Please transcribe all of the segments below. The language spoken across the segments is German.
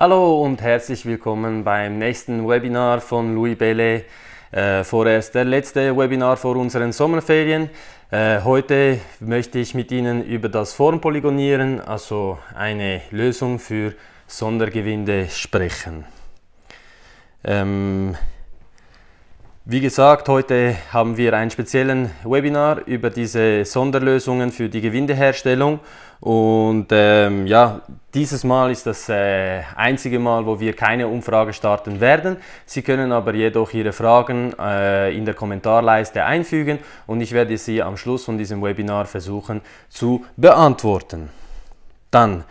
Hallo und herzlich willkommen beim nächsten Webinar von Louis Belle. Äh, vorerst der letzte Webinar vor unseren Sommerferien. Äh, heute möchte ich mit Ihnen über das Formpolygonieren, also eine Lösung für Sondergewinde, sprechen. Ähm, wie gesagt, heute haben wir einen speziellen Webinar über diese Sonderlösungen für die Gewindeherstellung. Und ähm, ja, dieses Mal ist das äh, einzige Mal, wo wir keine Umfrage starten werden. Sie können aber jedoch Ihre Fragen äh, in der Kommentarleiste einfügen und ich werde sie am Schluss von diesem Webinar versuchen zu beantworten. Dann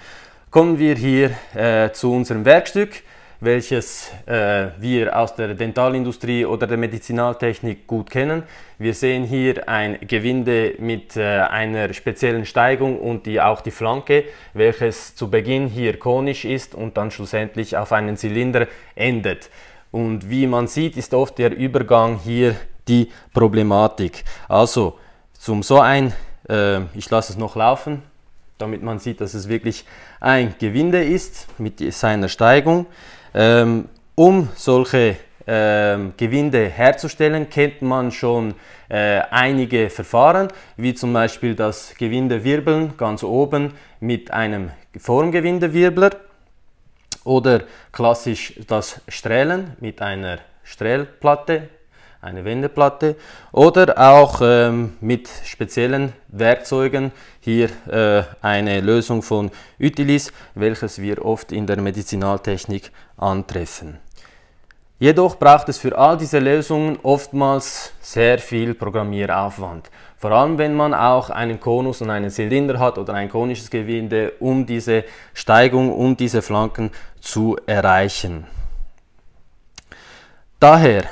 kommen wir hier äh, zu unserem Werkstück welches äh, wir aus der Dentalindustrie oder der Medizinaltechnik gut kennen. Wir sehen hier ein Gewinde mit äh, einer speziellen Steigung und die, auch die Flanke, welches zu Beginn hier konisch ist und dann schlussendlich auf einen Zylinder endet. Und wie man sieht, ist oft der Übergang hier die Problematik. Also, zum so ein, äh, ich lasse es noch laufen, damit man sieht, dass es wirklich ein Gewinde ist mit seiner Steigung. Ähm, um solche ähm, Gewinde herzustellen, kennt man schon äh, einige Verfahren, wie zum Beispiel das Gewindewirbeln ganz oben mit einem Formgewindewirbler oder klassisch das Strählen mit einer Strählplatte eine Wendeplatte oder auch ähm, mit speziellen Werkzeugen hier äh, eine Lösung von Utilis, welches wir oft in der Medizinaltechnik antreffen. Jedoch braucht es für all diese Lösungen oftmals sehr viel Programmieraufwand. Vor allem, wenn man auch einen Konus und einen Zylinder hat oder ein konisches Gewinde, um diese Steigung, um diese Flanken zu erreichen. Daher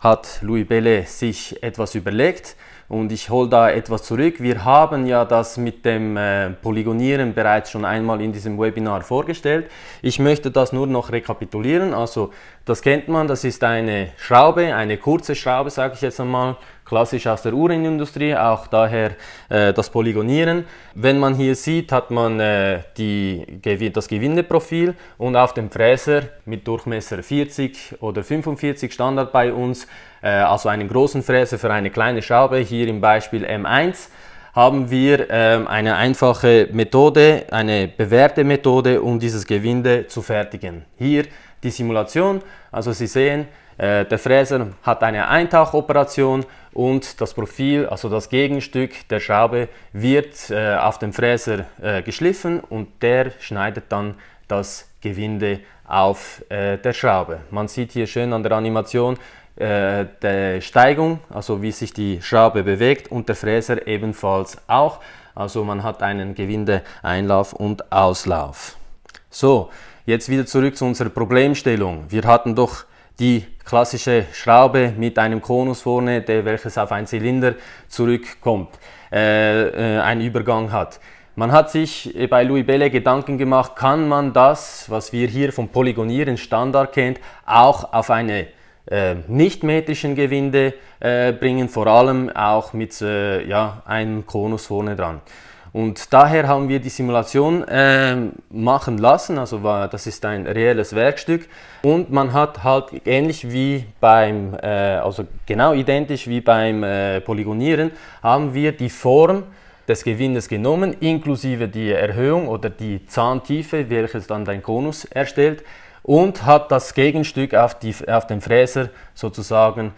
hat Louis Belle sich etwas überlegt und ich hole da etwas zurück. Wir haben ja das mit dem äh, Polygonieren bereits schon einmal in diesem Webinar vorgestellt. Ich möchte das nur noch rekapitulieren. Also das kennt man, das ist eine Schraube, eine kurze Schraube, sage ich jetzt einmal, klassisch aus der Uhrenindustrie, auch daher äh, das Polygonieren. Wenn man hier sieht, hat man äh, die, das Gewindeprofil und auf dem Fräser mit Durchmesser 40 oder 45 Standard bei uns, äh, also einen großen Fräser für eine kleine Schraube, hier im Beispiel M1 haben wir ähm, eine einfache Methode, eine bewährte Methode, um dieses Gewinde zu fertigen. Hier die Simulation, also Sie sehen, äh, der Fräser hat eine Eintauchoperation und das Profil, also das Gegenstück der Schraube, wird äh, auf dem Fräser äh, geschliffen und der schneidet dann das Gewinde auf der Schraube. Man sieht hier schön an der Animation, die Steigung, also wie sich die Schraube bewegt und der Fräser ebenfalls auch. Also man hat einen Gewindeeinlauf und Auslauf. So, jetzt wieder zurück zu unserer Problemstellung. Wir hatten doch die klassische Schraube mit einem Konus vorne, der, welches auf einen Zylinder zurückkommt, äh, äh, einen Übergang hat. Man hat sich äh, bei Louis Belle Gedanken gemacht, kann man das, was wir hier vom Polygonieren Standard kennt, auch auf eine äh, nicht metrischen Gewinde äh, bringen, vor allem auch mit äh, ja, einem Konus vorne dran. Und daher haben wir die Simulation äh, machen lassen, also war, das ist ein reelles Werkstück. Und man hat halt ähnlich wie beim, äh, also genau identisch wie beim äh, Polygonieren, haben wir die Form des Gewindes genommen, inklusive die Erhöhung oder die Zahntiefe, welches dann dein Konus erstellt und hat das Gegenstück auf, die, auf dem Fräser sozusagen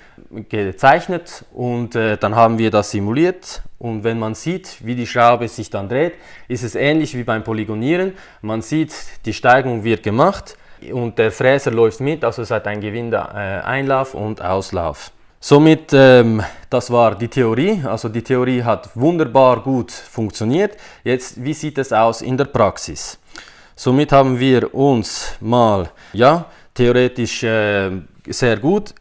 gezeichnet und äh, dann haben wir das simuliert und wenn man sieht, wie die Schraube sich dann dreht, ist es ähnlich wie beim Polygonieren. Man sieht, die Steigung wird gemacht und der Fräser läuft mit, also es hat ein Gewinde-Einlauf äh, und Auslauf. Somit, ähm, das war die Theorie. Also die Theorie hat wunderbar gut funktioniert. Jetzt, wie sieht es aus in der Praxis? Somit haben wir uns mal, ja, theoretisch äh, sehr gut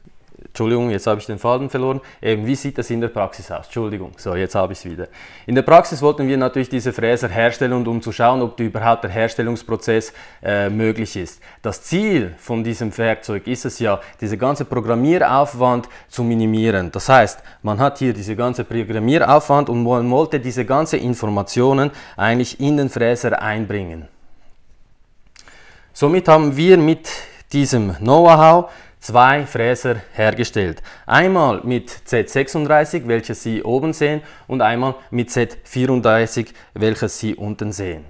Entschuldigung, jetzt habe ich den Faden verloren. Eben, wie sieht das in der Praxis aus? Entschuldigung, so jetzt habe ich es wieder. In der Praxis wollten wir natürlich diese Fräser herstellen und um zu schauen, ob überhaupt der Herstellungsprozess äh, möglich ist. Das Ziel von diesem Werkzeug ist es ja, diese ganze Programmieraufwand zu minimieren. Das heißt, man hat hier diese ganze Programmieraufwand und man wollte diese ganzen Informationen eigentlich in den Fräser einbringen. Somit haben wir mit diesem Know-how zwei Fräser hergestellt. Einmal mit Z36, welches Sie oben sehen, und einmal mit Z34, welches Sie unten sehen.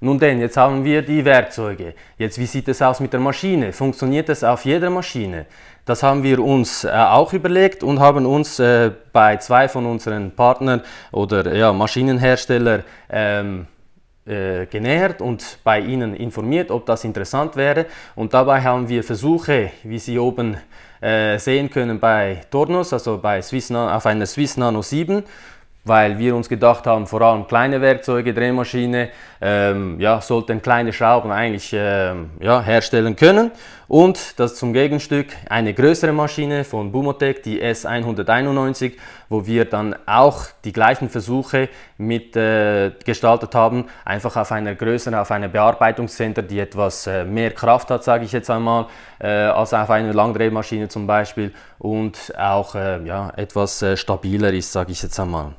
Nun denn, jetzt haben wir die Werkzeuge. Jetzt, wie sieht es aus mit der Maschine? Funktioniert es auf jeder Maschine? Das haben wir uns äh, auch überlegt und haben uns äh, bei zwei von unseren Partnern oder ja, Maschinenhersteller ähm, äh, genähert und bei Ihnen informiert, ob das interessant wäre. Und dabei haben wir Versuche, wie Sie oben äh, sehen können, bei Tornos, also bei Swiss, auf einer Swiss Nano 7 weil wir uns gedacht haben, vor allem kleine Werkzeuge, Drehmaschine, ähm, ja, sollten kleine Schrauben eigentlich ähm, ja, herstellen können. Und das zum Gegenstück eine größere Maschine von Bumotec, die S191, wo wir dann auch die gleichen Versuche mit äh, gestaltet haben, einfach auf einer größeren, auf einer Bearbeitungscenter, die etwas äh, mehr Kraft hat, sage ich jetzt einmal, äh, als auf einer Langdrehmaschine zum Beispiel und auch äh, ja, etwas äh, stabiler ist, sage ich jetzt einmal.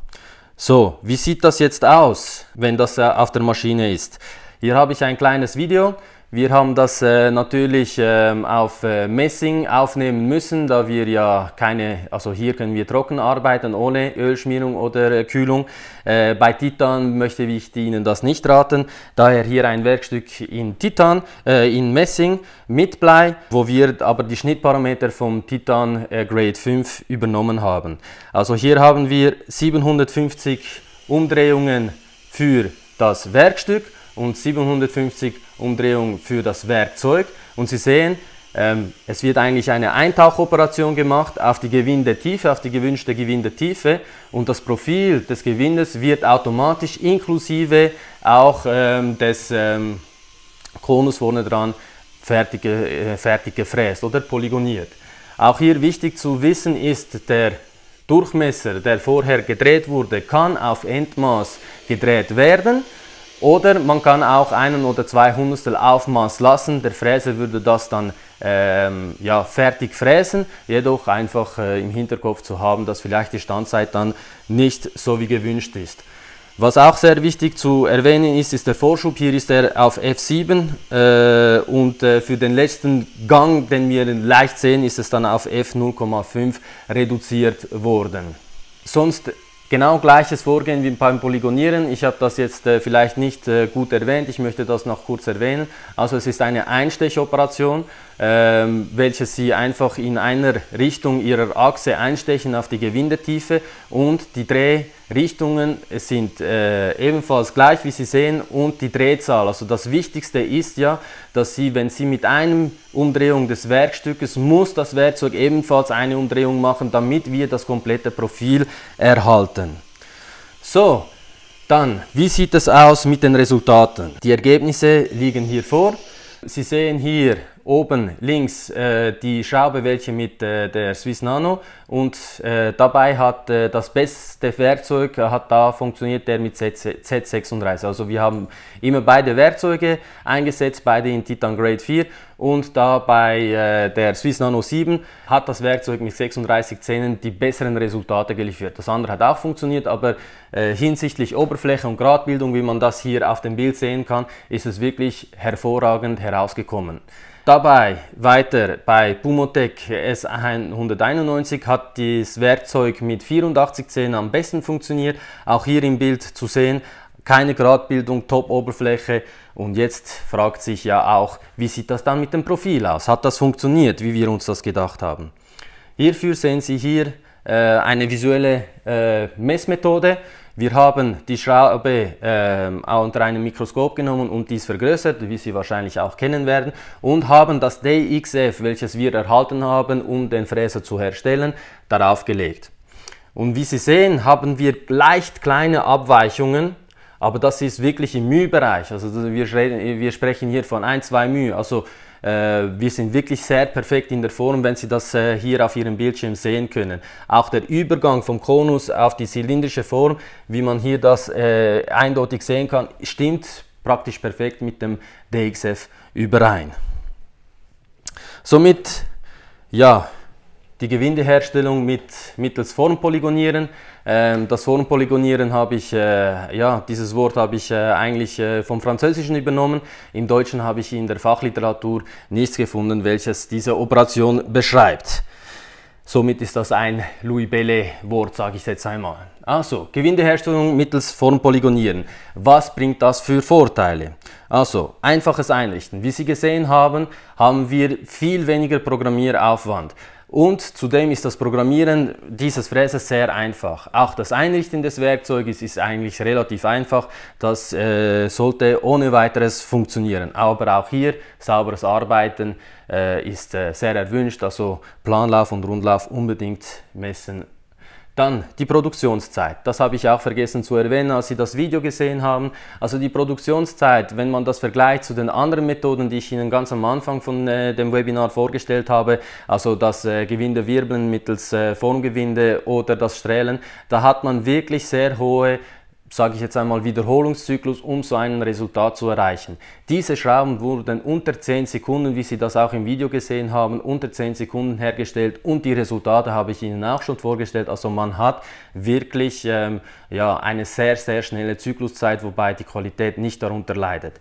So, wie sieht das jetzt aus, wenn das auf der Maschine ist? Hier habe ich ein kleines Video. Wir haben das äh, natürlich ähm, auf äh, Messing aufnehmen müssen, da wir ja keine, also hier können wir trocken arbeiten ohne Ölschmierung oder äh, Kühlung. Äh, bei Titan möchte ich Ihnen das nicht raten, daher hier ein Werkstück in Titan, äh, in Messing mit Blei, wo wir aber die Schnittparameter vom Titan äh, Grade 5 übernommen haben. Also hier haben wir 750 Umdrehungen für das Werkstück und 750 Umdrehungen für das Werkzeug. Und Sie sehen, ähm, es wird eigentlich eine Eintauchoperation gemacht auf die Gewindetiefe, auf die gewünschte Gewindetiefe und das Profil des Gewindes wird automatisch inklusive auch ähm, des ähm, Konus vorne dran fertig, äh, fertig gefräst oder polygoniert. Auch hier wichtig zu wissen ist, der Durchmesser, der vorher gedreht wurde, kann auf Endmaß gedreht werden. Oder man kann auch einen oder zwei Hundertstel Aufmaß lassen. Der Fräser würde das dann ähm, ja, fertig fräsen, jedoch einfach äh, im Hinterkopf zu haben, dass vielleicht die Standzeit dann nicht so wie gewünscht ist. Was auch sehr wichtig zu erwähnen ist, ist der Vorschub. Hier ist er auf F7 äh, und äh, für den letzten Gang, den wir leicht sehen, ist es dann auf F0,5 reduziert worden. Sonst Genau gleiches Vorgehen wie beim Polygonieren. Ich habe das jetzt äh, vielleicht nicht äh, gut erwähnt, ich möchte das noch kurz erwähnen. Also es ist eine Einstechoperation, ähm, welche Sie einfach in einer Richtung Ihrer Achse einstechen auf die Gewindetiefe und die Dreh- Richtungen sind äh, ebenfalls gleich, wie Sie sehen, und die Drehzahl. Also das Wichtigste ist ja, dass Sie, wenn Sie mit einem Umdrehung des Werkstückes, muss das Werkzeug ebenfalls eine Umdrehung machen, damit wir das komplette Profil erhalten. So, dann, wie sieht es aus mit den Resultaten? Die Ergebnisse liegen hier vor. Sie sehen hier oben links äh, die Schraube, welche mit äh, der Swiss Nano und äh, dabei hat äh, das beste Werkzeug, hat da funktioniert der mit Z Z36. Also wir haben immer beide Werkzeuge eingesetzt, beide in Titan Grade 4 und da bei äh, der Swiss Nano 7 hat das Werkzeug mit 36 Zähnen die besseren Resultate geliefert. Das andere hat auch funktioniert, aber äh, hinsichtlich Oberfläche und Gradbildung, wie man das hier auf dem Bild sehen kann, ist es wirklich hervorragend herausgekommen. Dabei weiter bei Bumotec S191 hat das Werkzeug mit 84 Zähnen am besten funktioniert. Auch hier im Bild zu sehen, keine Gradbildung, Top-Oberfläche. Und jetzt fragt sich ja auch, wie sieht das dann mit dem Profil aus? Hat das funktioniert, wie wir uns das gedacht haben? Hierfür sehen Sie hier äh, eine visuelle äh, Messmethode wir haben die Schraube äh, unter einem Mikroskop genommen und dies vergrößert, wie Sie wahrscheinlich auch kennen werden, und haben das DXF, welches wir erhalten haben, um den Fräser zu herstellen, darauf gelegt. Und wie Sie sehen, haben wir leicht kleine Abweichungen, aber das ist wirklich im μ-Bereich. Also wir, wir sprechen hier von 1, 2 μ. Also äh, wir sind wirklich sehr perfekt in der Form, wenn Sie das äh, hier auf Ihrem Bildschirm sehen können. Auch der Übergang vom Konus auf die zylindrische Form, wie man hier das äh, eindeutig sehen kann, stimmt praktisch perfekt mit dem DXF überein. Somit, ja, die Gewindeherstellung mit, mittels Formpolygonieren ähm, das Formpolygonieren habe ich, äh, ja, dieses Wort habe ich äh, eigentlich äh, vom Französischen übernommen. Im Deutschen habe ich in der Fachliteratur nichts gefunden, welches diese Operation beschreibt. Somit ist das ein Louis Bellet-Wort, sage ich jetzt einmal. Also, Gewindeherstellung mittels Formpolygonieren. Was bringt das für Vorteile? Also, einfaches Einrichten. Wie Sie gesehen haben, haben wir viel weniger Programmieraufwand. Und zudem ist das Programmieren dieses Fräses sehr einfach. Auch das Einrichten des Werkzeuges ist eigentlich relativ einfach. Das äh, sollte ohne weiteres funktionieren. Aber auch hier sauberes Arbeiten äh, ist äh, sehr erwünscht. Also Planlauf und Rundlauf unbedingt messen dann die Produktionszeit. Das habe ich auch vergessen zu erwähnen, als Sie das Video gesehen haben. Also die Produktionszeit, wenn man das vergleicht zu den anderen Methoden, die ich Ihnen ganz am Anfang von äh, dem Webinar vorgestellt habe, also das äh, Gewinde wirbeln mittels äh, Formgewinde oder das Strählen, da hat man wirklich sehr hohe sage ich jetzt einmal, Wiederholungszyklus, um so ein Resultat zu erreichen. Diese Schrauben wurden unter 10 Sekunden, wie Sie das auch im Video gesehen haben, unter 10 Sekunden hergestellt und die Resultate habe ich Ihnen auch schon vorgestellt. Also man hat wirklich ähm, ja, eine sehr, sehr schnelle Zykluszeit, wobei die Qualität nicht darunter leidet.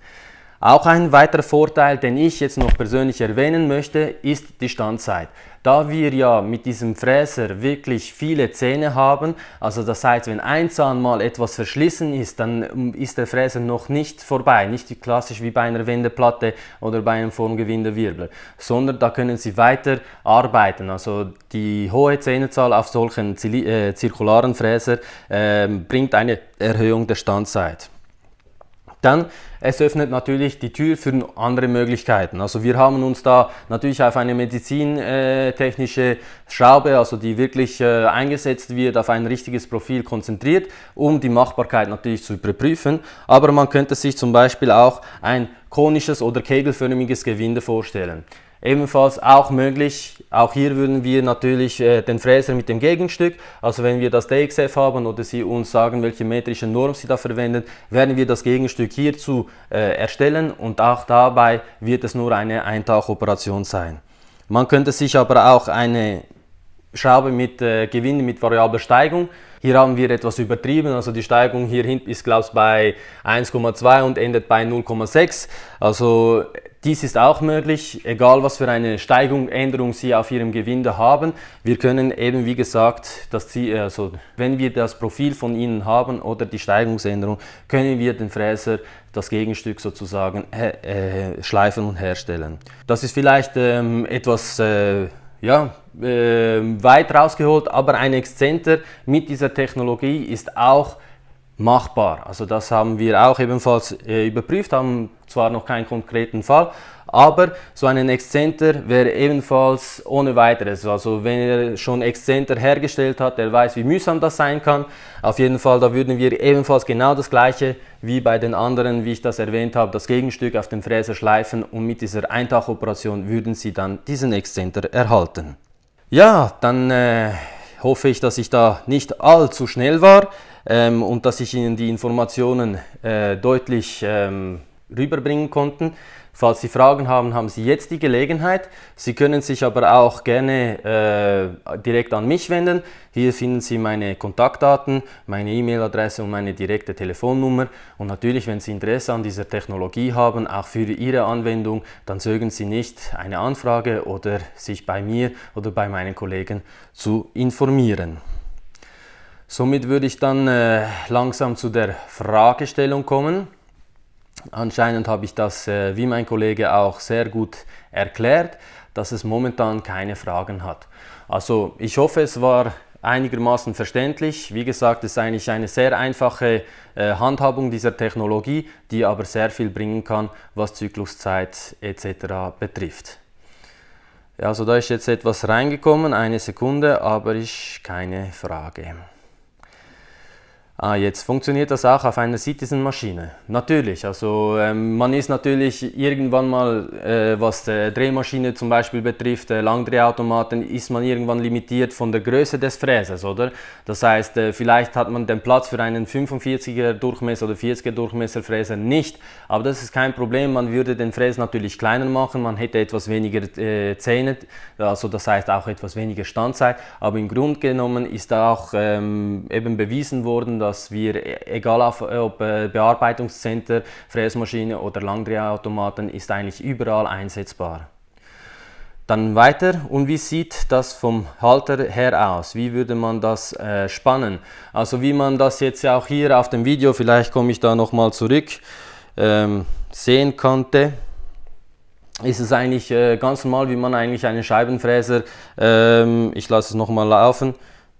Auch ein weiterer Vorteil, den ich jetzt noch persönlich erwähnen möchte, ist die Standzeit. Da wir ja mit diesem Fräser wirklich viele Zähne haben, also das heißt, wenn ein Zahn mal etwas verschlissen ist, dann ähm, ist der Fräser noch nicht vorbei, nicht klassisch wie bei einer Wendeplatte oder bei einem Formgewindewirbel, sondern da können Sie weiter arbeiten. Also die hohe Zähnezahl auf solchen äh, zirkularen Fräser äh, bringt eine Erhöhung der Standzeit dann es öffnet natürlich die Tür für andere Möglichkeiten. Also wir haben uns da natürlich auf eine medizintechnische äh, Schraube, also die wirklich äh, eingesetzt wird, auf ein richtiges Profil konzentriert, um die Machbarkeit natürlich zu überprüfen. Aber man könnte sich zum Beispiel auch ein konisches oder kegelförmiges Gewinde vorstellen. Ebenfalls auch möglich, auch hier würden wir natürlich äh, den Fräser mit dem Gegenstück, also wenn wir das DXF haben oder Sie uns sagen, welche metrische Norm Sie da verwenden, werden wir das Gegenstück hierzu äh, erstellen und auch dabei wird es nur eine Eintauchoperation sein. Man könnte sich aber auch eine Schraube mit äh, Gewinde mit variabler Steigung. Hier haben wir etwas übertrieben, also die Steigung hier hinten ist glaube ich bei 1,2 und endet bei 0,6. Also dies ist auch möglich, egal was für eine Steigung, Änderung Sie auf Ihrem Gewinde haben. Wir können eben, wie gesagt, das Ziel, also wenn wir das Profil von Ihnen haben oder die Steigungsänderung, können wir den Fräser das Gegenstück sozusagen äh, äh, schleifen und herstellen. Das ist vielleicht ähm, etwas äh, ja, äh, weit rausgeholt, aber ein Exzenter mit dieser Technologie ist auch machbar. Also das haben wir auch ebenfalls äh, überprüft, haben zwar noch keinen konkreten Fall, aber so einen Exzenter wäre ebenfalls ohne weiteres. Also wenn er schon Exzenter hergestellt hat, der weiß, wie mühsam das sein kann. Auf jeden Fall, da würden wir ebenfalls genau das gleiche wie bei den anderen, wie ich das erwähnt habe, das Gegenstück auf dem Fräser schleifen und mit dieser Eintachoperation würden Sie dann diesen Exzenter erhalten. Ja, dann... Äh hoffe ich, dass ich da nicht allzu schnell war ähm, und dass ich Ihnen die Informationen äh, deutlich ähm, rüberbringen konnte. Falls Sie Fragen haben, haben Sie jetzt die Gelegenheit. Sie können sich aber auch gerne äh, direkt an mich wenden. Hier finden Sie meine Kontaktdaten, meine E-Mail-Adresse und meine direkte Telefonnummer. Und natürlich, wenn Sie Interesse an dieser Technologie haben, auch für Ihre Anwendung, dann zögern Sie nicht, eine Anfrage oder sich bei mir oder bei meinen Kollegen zu informieren. Somit würde ich dann äh, langsam zu der Fragestellung kommen. Anscheinend habe ich das, äh, wie mein Kollege auch, sehr gut erklärt, dass es momentan keine Fragen hat. Also ich hoffe, es war einigermaßen verständlich. Wie gesagt, es ist eigentlich eine sehr einfache äh, Handhabung dieser Technologie, die aber sehr viel bringen kann, was Zykluszeit etc. betrifft. Ja, also da ist jetzt etwas reingekommen, eine Sekunde, aber ist keine Frage. Ah, jetzt funktioniert das auch auf einer Citizen-Maschine. Natürlich, also ähm, man ist natürlich irgendwann mal, äh, was die Drehmaschine zum Beispiel betrifft, äh, Langdrehautomaten, ist man irgendwann limitiert von der Größe des Fräses, oder? Das heißt, äh, vielleicht hat man den Platz für einen 45er Durchmesser oder 40er Durchmesser Fräser nicht, aber das ist kein Problem, man würde den Fräs natürlich kleiner machen, man hätte etwas weniger äh, Zähne, also das heißt auch etwas weniger Standzeit, aber im Grunde genommen ist auch ähm, eben bewiesen worden, dass wir, e, egal äh, ob äh, Bearbeitungszentren, Fräsmaschine oder Langdrehautomaten, ist eigentlich überall einsetzbar. Dann weiter und wie sieht das vom Halter her aus? Wie würde man das äh, spannen? Also wie man das jetzt auch hier auf dem Video, vielleicht komme ich da nochmal zurück, ähm, sehen konnte, ist es eigentlich äh, ganz normal, wie man eigentlich einen Scheibenfräser, ähm, ich lasse es nochmal laufen,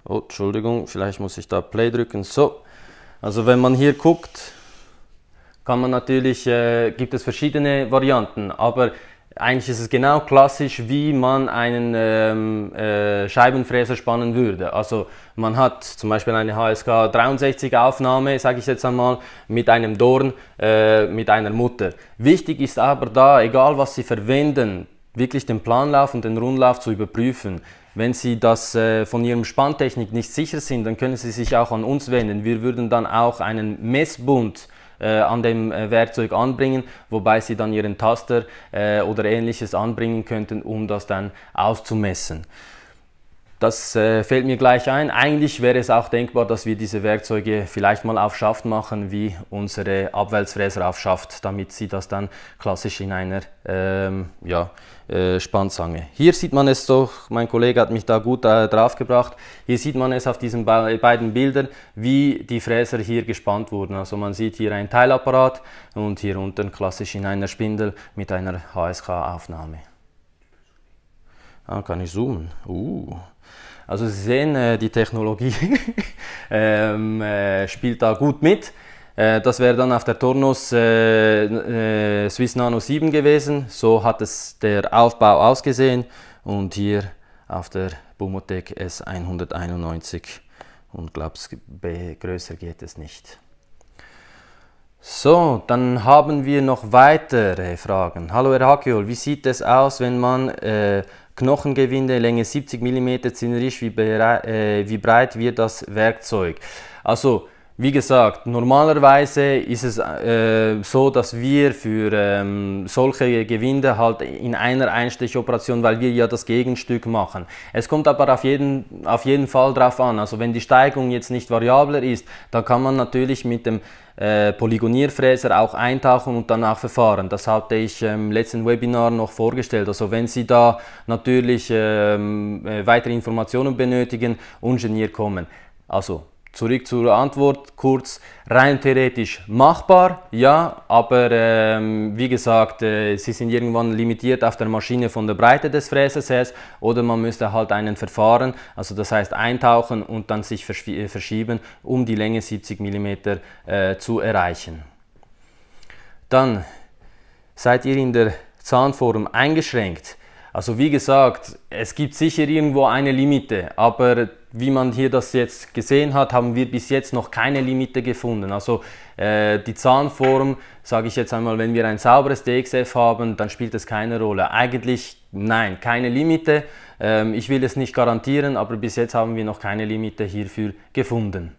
Oh, Entschuldigung, vielleicht muss ich da Play drücken. So, also wenn man hier guckt, kann man natürlich, äh, gibt es verschiedene Varianten, aber eigentlich ist es genau klassisch, wie man einen ähm, äh, Scheibenfräser spannen würde. Also man hat zum Beispiel eine HSK 63 Aufnahme, sage ich jetzt einmal, mit einem Dorn, äh, mit einer Mutter. Wichtig ist aber da, egal was Sie verwenden, wirklich den Planlauf und den Rundlauf zu überprüfen. Wenn Sie das äh, von Ihrem Spanntechnik nicht sicher sind, dann können Sie sich auch an uns wenden. Wir würden dann auch einen Messbund äh, an dem äh, Werkzeug anbringen, wobei Sie dann Ihren Taster äh, oder ähnliches anbringen könnten, um das dann auszumessen. Das äh, fällt mir gleich ein. Eigentlich wäre es auch denkbar, dass wir diese Werkzeuge vielleicht mal auf Schaft machen, wie unsere Abwälzfräser auf Schaft, damit sie das dann klassisch in einer ähm, ja, äh, Spannzange. Hier sieht man es doch, mein Kollege hat mich da gut äh, draufgebracht. Hier sieht man es auf diesen be beiden Bildern, wie die Fräser hier gespannt wurden. Also man sieht hier ein Teilapparat und hier unten klassisch in einer Spindel mit einer HSK-Aufnahme. Ah, kann ich zoomen. Uh. Also Sie sehen, äh, die Technologie ähm, äh, spielt da gut mit. Äh, das wäre dann auf der Tornos Swiss Nano 7 gewesen. So hat es der Aufbau ausgesehen. Und hier auf der Bumotec S191 und glaub's, größer geht es nicht. So, dann haben wir noch weitere Fragen. Hallo Herr Hakiol, wie sieht es aus, wenn man äh, Knochengewinde, Länge 70 mm, zinnerisch, wie, äh, wie breit wird das Werkzeug. Also wie gesagt, normalerweise ist es äh, so, dass wir für ähm, solche Gewinde halt in einer Einstechoperation, weil wir ja das Gegenstück machen. Es kommt aber auf jeden, auf jeden Fall drauf an. Also wenn die Steigung jetzt nicht variabler ist, dann kann man natürlich mit dem äh, Polygonierfräser auch eintauchen und danach verfahren. Das hatte ich im ähm, letzten Webinar noch vorgestellt. Also wenn Sie da natürlich ähm, äh, weitere Informationen benötigen, ungeniert kommen. Also zurück zur Antwort kurz. Rein theoretisch machbar, ja, aber ähm, wie gesagt, äh, sie sind irgendwann limitiert auf der Maschine von der Breite des Fräses her oder man müsste halt einen verfahren, also das heißt eintauchen und dann sich versch äh, verschieben, um die Länge 70 mm äh, zu erreichen. Dann seid ihr in der Zahnform eingeschränkt also wie gesagt, es gibt sicher irgendwo eine Limite, aber wie man hier das jetzt gesehen hat, haben wir bis jetzt noch keine Limite gefunden. Also äh, die Zahnform, sage ich jetzt einmal, wenn wir ein sauberes DXF haben, dann spielt es keine Rolle. Eigentlich nein, keine Limite. Ähm, ich will es nicht garantieren, aber bis jetzt haben wir noch keine Limite hierfür gefunden.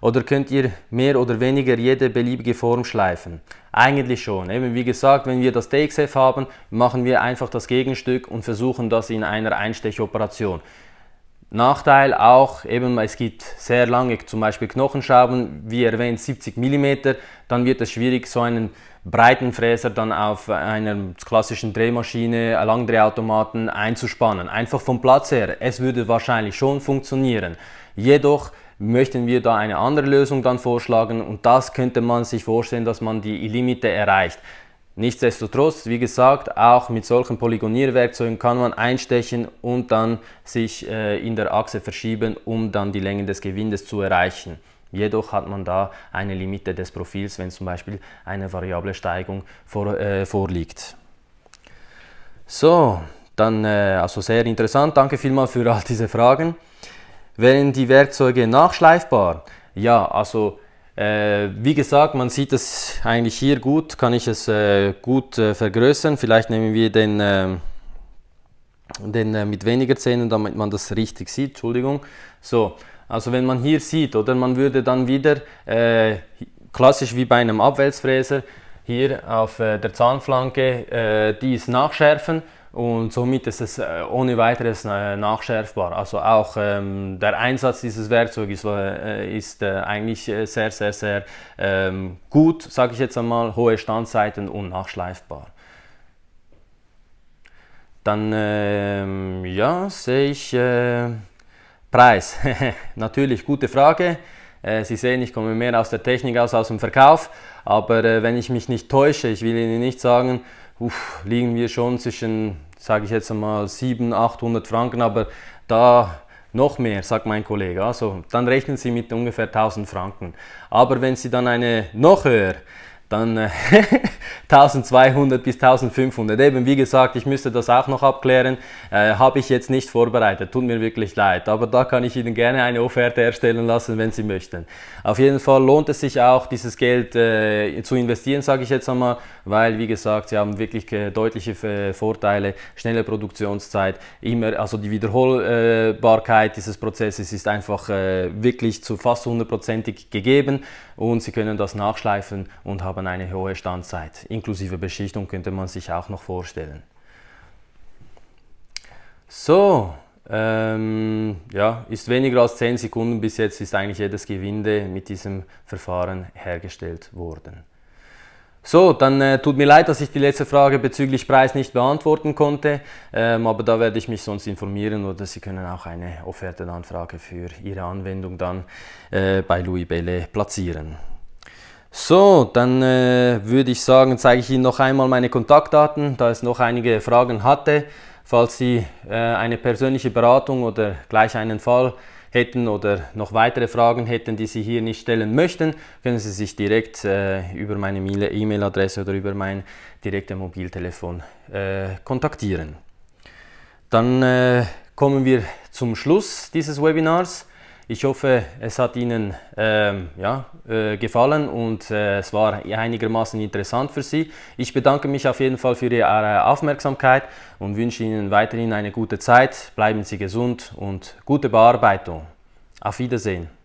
Oder könnt ihr mehr oder weniger jede beliebige Form schleifen? Eigentlich schon. Eben wie gesagt, wenn wir das DXF haben, machen wir einfach das Gegenstück und versuchen das in einer Einstechoperation. Nachteil auch, eben es gibt sehr lange zum Beispiel Knochenschrauben, wie erwähnt 70 mm, dann wird es schwierig, so einen breiten Fräser dann auf einer klassischen Drehmaschine, Langdrehautomaten einzuspannen. Einfach vom Platz her, es würde wahrscheinlich schon funktionieren. Jedoch möchten wir da eine andere Lösung dann vorschlagen und das könnte man sich vorstellen, dass man die Limite erreicht. Nichtsdestotrotz, wie gesagt, auch mit solchen Polygonierwerkzeugen kann man einstechen und dann sich äh, in der Achse verschieben, um dann die Länge des Gewindes zu erreichen. Jedoch hat man da eine Limite des Profils, wenn zum Beispiel eine variable Steigung vor, äh, vorliegt. So, dann äh, also sehr interessant. Danke vielmals für all diese Fragen. Wären die Werkzeuge nachschleifbar? Ja, also äh, wie gesagt, man sieht es eigentlich hier gut, kann ich es äh, gut äh, vergrößern. Vielleicht nehmen wir den, ähm, den äh, mit weniger Zähnen, damit man das richtig sieht. Entschuldigung. So, also wenn man hier sieht, oder man würde dann wieder äh, klassisch wie bei einem Abwälzfräser hier auf äh, der Zahnflanke dies nachschärfen und somit ist es äh, ohne weiteres äh, nachschärfbar. Also auch ähm, der Einsatz dieses Werkzeugs ist, äh, ist äh, eigentlich äh, sehr, sehr, sehr ähm, gut, sage ich jetzt einmal, hohe Standzeiten und nachschleifbar. Dann ähm, ja, sehe ich äh, Preis. Natürlich, gute Frage. Sie sehen, ich komme mehr aus der Technik als aus dem Verkauf, aber wenn ich mich nicht täusche, ich will Ihnen nicht sagen, uff, liegen wir schon zwischen sage ich jetzt mal 700, 800 Franken, aber da noch mehr, sagt mein Kollege. Also dann rechnen Sie mit ungefähr 1000 Franken. Aber wenn Sie dann eine noch höher dann äh, 1200 bis 1500. Eben, wie gesagt, ich müsste das auch noch abklären, äh, habe ich jetzt nicht vorbereitet, tut mir wirklich leid, aber da kann ich Ihnen gerne eine Offerte erstellen lassen, wenn Sie möchten. Auf jeden Fall lohnt es sich auch, dieses Geld äh, zu investieren, sage ich jetzt einmal, weil, wie gesagt, Sie haben wirklich äh, deutliche äh, Vorteile, schnelle Produktionszeit, immer, also die Wiederholbarkeit dieses Prozesses ist einfach äh, wirklich zu fast hundertprozentig gegeben und Sie können das nachschleifen und haben eine hohe Standzeit. Inklusive Beschichtung könnte man sich auch noch vorstellen. So, ähm, ja, ist weniger als 10 Sekunden bis jetzt ist eigentlich jedes Gewinde mit diesem Verfahren hergestellt worden. So, dann äh, tut mir leid, dass ich die letzte Frage bezüglich Preis nicht beantworten konnte, ähm, aber da werde ich mich sonst informieren oder Sie können auch eine Offertenanfrage für Ihre Anwendung dann äh, bei Louis Belle platzieren. So, dann äh, würde ich sagen, zeige ich Ihnen noch einmal meine Kontaktdaten, da es noch einige Fragen hatte. Falls Sie äh, eine persönliche Beratung oder gleich einen Fall äh, hätten oder noch weitere Fragen hätten, die Sie hier nicht stellen möchten, können Sie sich direkt äh, über meine E-Mail-Adresse oder über mein direktes Mobiltelefon äh, kontaktieren. Dann äh, kommen wir zum Schluss dieses Webinars. Ich hoffe, es hat Ihnen ähm, ja, äh, gefallen und äh, es war einigermaßen interessant für Sie. Ich bedanke mich auf jeden Fall für Ihre äh, Aufmerksamkeit und wünsche Ihnen weiterhin eine gute Zeit. Bleiben Sie gesund und gute Bearbeitung. Auf Wiedersehen.